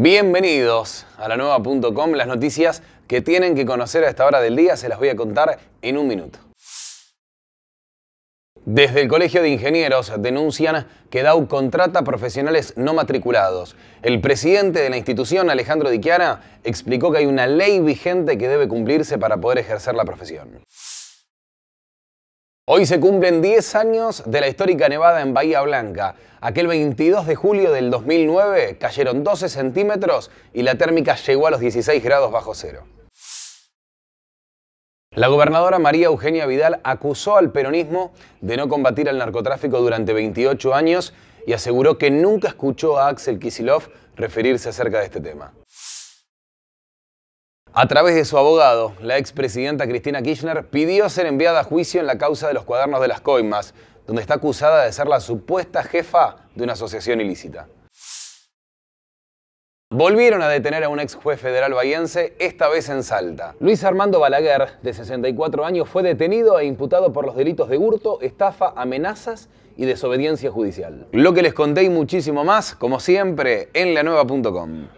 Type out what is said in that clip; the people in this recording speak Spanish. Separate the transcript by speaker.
Speaker 1: Bienvenidos a la nueva.com. Las noticias que tienen que conocer a esta hora del día se las voy a contar en un minuto. Desde el Colegio de Ingenieros denuncian que Dau contrata profesionales no matriculados. El presidente de la institución, Alejandro Di explicó que hay una ley vigente que debe cumplirse para poder ejercer la profesión. Hoy se cumplen 10 años de la histórica nevada en Bahía Blanca. Aquel 22 de julio del 2009 cayeron 12 centímetros y la térmica llegó a los 16 grados bajo cero. La gobernadora María Eugenia Vidal acusó al peronismo de no combatir al narcotráfico durante 28 años y aseguró que nunca escuchó a Axel Kisilov referirse acerca de este tema. A través de su abogado, la expresidenta Cristina Kirchner pidió ser enviada a juicio en la causa de los cuadernos de las coimas, donde está acusada de ser la supuesta jefa de una asociación ilícita. Volvieron a detener a un ex juez federal bahiense, esta vez en Salta. Luis Armando Balaguer, de 64 años, fue detenido e imputado por los delitos de hurto, estafa, amenazas y desobediencia judicial. Lo que les conté y muchísimo más, como siempre, en lanueva.com.